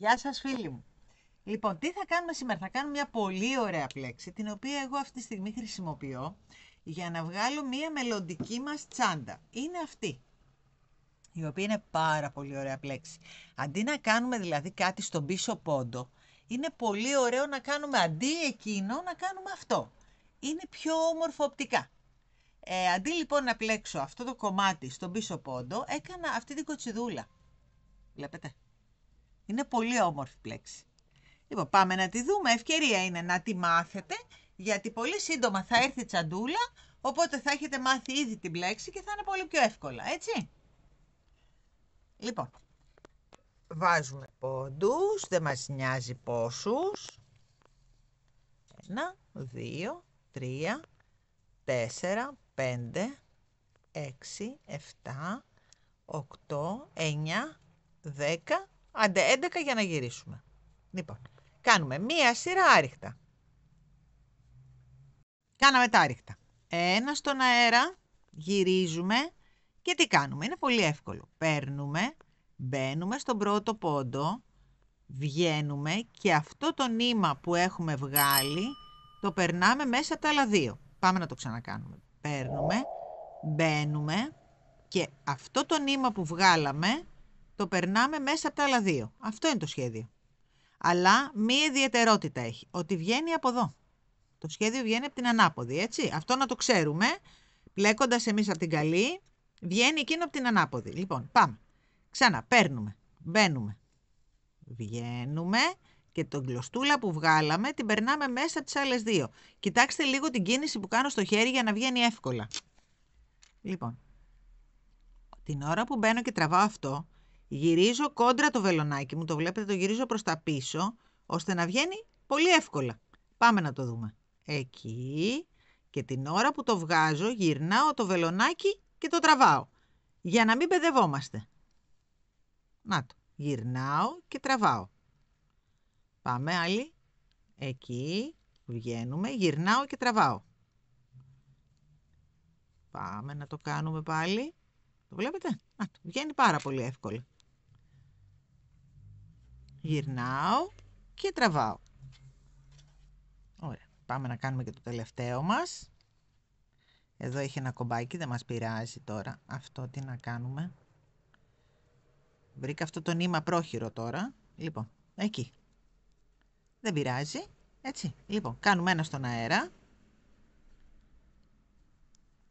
Γεια σας φίλοι μου. Λοιπόν, τι θα κάνουμε σήμερα. Θα κάνουμε μια πολύ ωραία πλέξη, την οποία εγώ αυτή τη στιγμή χρησιμοποιώ για να βγάλω μια μελλοντική μας τσάντα. Είναι αυτή, η οποία είναι πάρα πολύ ωραία πλέξη. Αντί να κάνουμε δηλαδή κάτι στον πίσω πόντο, είναι πολύ ωραίο να κάνουμε αντί εκείνο, να κάνουμε αυτό. Είναι πιο όμορφο οπτικά. Ε, αντί λοιπόν να πλέξω αυτό το κομμάτι στον πίσω πόντο, έκανα αυτή την κοτσιδούλα. Βλέπετε. Είναι πολύ όμορφη πλέξη. Λοιπόν, πάμε να τη δούμε. Ευκαιρία είναι να τη μάθετε, γιατί πολύ σύντομα θα έρθει τσαντούλα, οπότε θα έχετε μάθει ήδη την πλέξη και θα είναι πολύ πιο εύκολα, έτσι. Λοιπόν, βάζουμε πόντους, δεν μας νοιάζει πόσους. Ένα, δύο, τρία, τέσσερα, πέντε, έξι, εφτά, οκτώ, εννιά, δέκα, Άντε 11 για να γυρίσουμε. Λοιπόν, κάνουμε μία σειρά άριχτα. Κάναμε τα άριχτα. Ένα στον αέρα, γυρίζουμε και τι κάνουμε. Είναι πολύ εύκολο. Παίρνουμε, μπαίνουμε στον πρώτο πόντο, βγαίνουμε και αυτό το νήμα που έχουμε βγάλει το περνάμε μέσα από τα άλλα δύο. Πάμε να το ξανακάνουμε. Παίρνουμε, μπαίνουμε και αυτό το νήμα που βγάλαμε το περνάμε μέσα από τα άλλα δύο. Αυτό είναι το σχέδιο. Αλλά μία ιδιαιτερότητα έχει, ότι βγαίνει από εδώ. Το σχέδιο βγαίνει από την ανάποδη, έτσι. Αυτό να το ξέρουμε, πλέκοντας εμείς από την καλή, βγαίνει εκείνο από την ανάποδη. Λοιπόν, πάμε. Ξανά, παίρνουμε, μπαίνουμε, βγαίνουμε και τον κλωστούλα που βγάλαμε την περνάμε μέσα από τις άλλες δύο. Κοιτάξτε λίγο την κίνηση που κάνω στο χέρι για να βγαίνει εύκολα. Λοιπόν, την ώρα που μπαίνω και τραβάω αυτό, Γυρίζω κόντρα το βελονάκι μου, το βλέπετε, το γυρίζω προς τα πίσω, ώστε να βγαίνει πολύ εύκολα. Πάμε να το δούμε. Εκεί και την ώρα που το βγάζω γυρνάω το βελονάκι και το τραβάω. Για να μην παιδευόμαστε. Να το. Γυρνάω και τραβάω. Πάμε άλλη. Εκεί βγαίνουμε, γυρνάω και τραβάω. Πάμε να το κάνουμε πάλι. Το βλέπετε. Να το. Βγαίνει πάρα πολύ εύκολα γυρνάω και τραβάω. Ωραία. Πάμε να κάνουμε και το τελευταίο μας. Εδώ έχει ένα κομπάκι, δεν μας πειράζει τώρα. Αυτό τι να κάνουμε. Βρήκα αυτό το νήμα πρόχειρο τώρα. Λοιπόν, εκεί. Δεν πειράζει. Έτσι. Λοιπόν, κάνουμε ένα στον αέρα.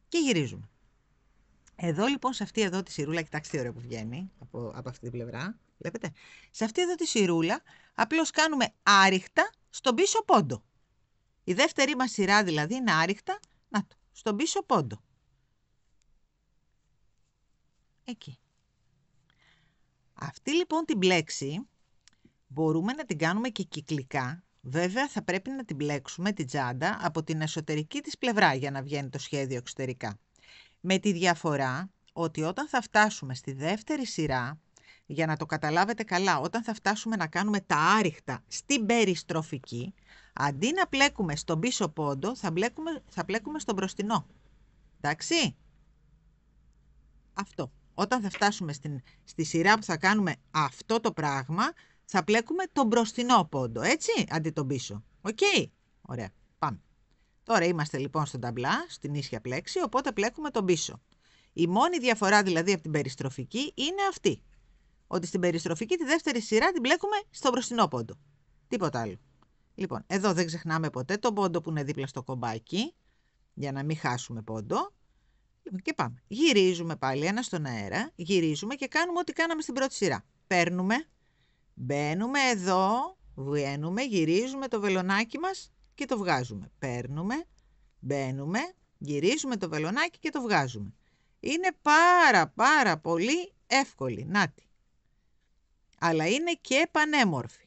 Και γυρίζουμε. Εδώ λοιπόν σε αυτή εδώ τη σιρούλα, κοιτάξτε τι ωραία που βγαίνει από, από αυτή την πλευρά. Βλέπετε. Σε αυτή εδώ τη σειρούλα απλώς κάνουμε άριχτα στον πίσω πόντο. Η δεύτερη μας σειρά δηλαδή είναι άριχτα να το, στον πίσω πόντο. Εκεί. Αυτή λοιπόν την πλέξη μπορούμε να την κάνουμε και κυκλικά. Βέβαια θα πρέπει να την πλέξουμε την τσάντα από την εσωτερική της πλευρά για να βγαίνει το σχέδιο εξωτερικά. Με τη διαφορά ότι όταν θα φτάσουμε στη δεύτερη σειρά για να το καταλάβετε καλά, όταν θα φτάσουμε να κάνουμε τα άριχτα στην περιστροφική, αντί να πλέκουμε στον πίσω πόντο, θα πλέκουμε, θα πλέκουμε στον μπροστινό. Εντάξει. Αυτό. Όταν θα φτάσουμε στην, στη σειρά που θα κάνουμε αυτό το πράγμα, θα πλέκουμε τον μπροστινό πόντο, έτσι, αντί τον πίσω. Οκ. Okay. Ωραία. Πάμε. Τώρα είμαστε λοιπόν στον ταμπλά, στην ίσια πλέξη, οπότε πλέκουμε τον πίσω. Η μόνη διαφορά δηλαδή από την περιστροφική είναι αυτή ότι στην περιστροφική τη δεύτερη σειρά την μπλέκουμε στο μπροστινό πόντο. Τίποτα άλλο. Λοιπόν, εδώ δεν ξεχνάμε ποτέ τον πόντο που είναι δίπλα στο κομπάκι, για να μην χάσουμε πόντο. Λοιπόν, και πάμε. Γυρίζουμε πάλι ένα στον αέρα, γυρίζουμε και κάνουμε ό,τι κάναμε στην πρώτη σειρά. Παίρνουμε, μπαίνουμε εδώ, βγαίνουμε, γυρίζουμε το βελονάκι μας και το βγάζουμε. Παίρνουμε, μπαίνουμε, γυρίζουμε το βελονάκι και το βγάζουμε. Είναι πάρα πάρα πολύ εύκολη. Νάτι αλλά είναι και πανέμορφη.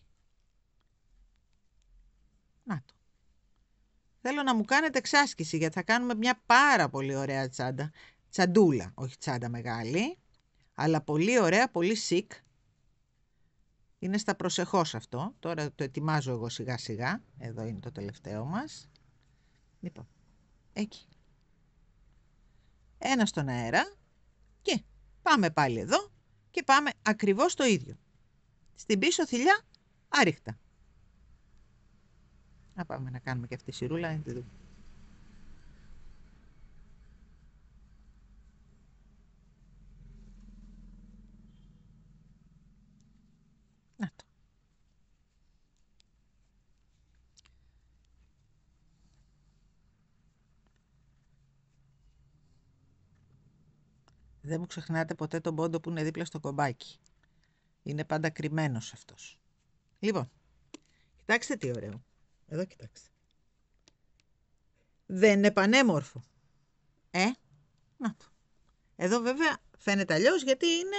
Να το. Θέλω να μου κάνετε εξάσκηση γιατί θα κάνουμε μια πάρα πολύ ωραία τσάντα. Τσαντούλα, όχι τσάντα μεγάλη, αλλά πολύ ωραία, πολύ sick. Είναι στα προσεχώς αυτό. Τώρα το ετοιμάζω εγώ σιγά σιγά. Εδώ είναι το τελευταίο μας. Λοιπόν, εκεί. Ένα στον αέρα και πάμε πάλι εδώ και πάμε ακριβώς το ίδιο. Στην πίσω θηλιά, άριχτα. Να πάμε να κάνουμε και αυτή τη σιρούλα, να τη δούμε. Δεν μου ξεχνάτε ποτέ τον πόντο που είναι δίπλα στο κομπάκι. Είναι πάντα κρυμμένος αυτός. Λοιπόν, κοιτάξτε τι ωραίο. Εδώ κοιτάξτε. Δεν είναι πανέμορφο. Ε, να το. Εδώ βέβαια φαίνεται αλλιώς γιατί είναι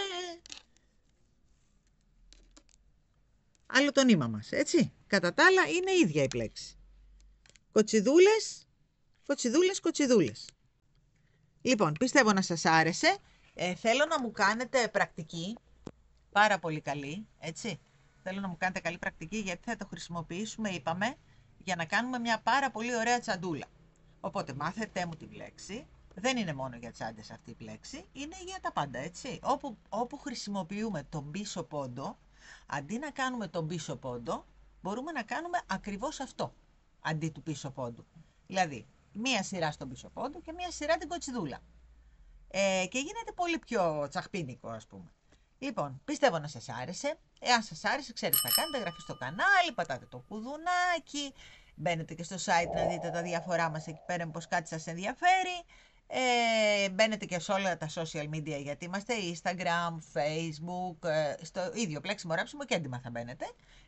άλλο το νήμα μας, έτσι. Κατά τα άλλα είναι ίδια η πλέξη. Κοτσιδούλες, κοτσιδούλες, κοτσιδούλες. Λοιπόν, πιστεύω να σας άρεσε. Ε, θέλω να μου κάνετε πρακτική πάρα πολύ καλή, έτσι. Θέλω να μου κάνετε καλή πρακτική γιατί θα το χρησιμοποιήσουμε, είπαμε, για να κάνουμε μια πάρα πολύ ωραία τσαντούλα. Οπότε μάθετε μου την λέξη. Δεν είναι μόνο για τσάντες αυτή η πλέξη, είναι για τα πάντα, έτσι. Όπου, όπου χρησιμοποιούμε τον πίσω πόντο, αντί να κάνουμε τον πίσω πόντο, μπορούμε να κάνουμε ακριβώς αυτό, αντί του πίσω πόντου. Δηλαδή, μία σειρά στον πίσω πόντο και μία σειρά την κοτσιδούλα. Ε, και γίνεται πολύ πιο τσαχπίνικο, ας πούμε. Λοιπόν, πιστεύω να σας άρεσε. Εάν σας άρεσε, ξέρετε τι θα κάνετε, εγγραφή στο κανάλι, πατάτε το κουδουνάκι, μπαίνετε και στο site να δείτε τα διάφορά μας εκεί πέρα, πως κάτι σας ενδιαφέρει. Ε, μπαίνετε και σε όλα τα social media γιατί είμαστε Instagram, Facebook, ε, στο ίδιο πλέξιμο ράψιμο και έντοιμα θα μπαίνετε.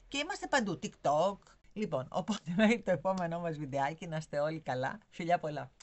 Και είμαστε παντού, TikTok. Λοιπόν, οπότε μέχρι το επόμενό μας βιντεάκι να είστε όλοι καλά. Φιλιά πολλά.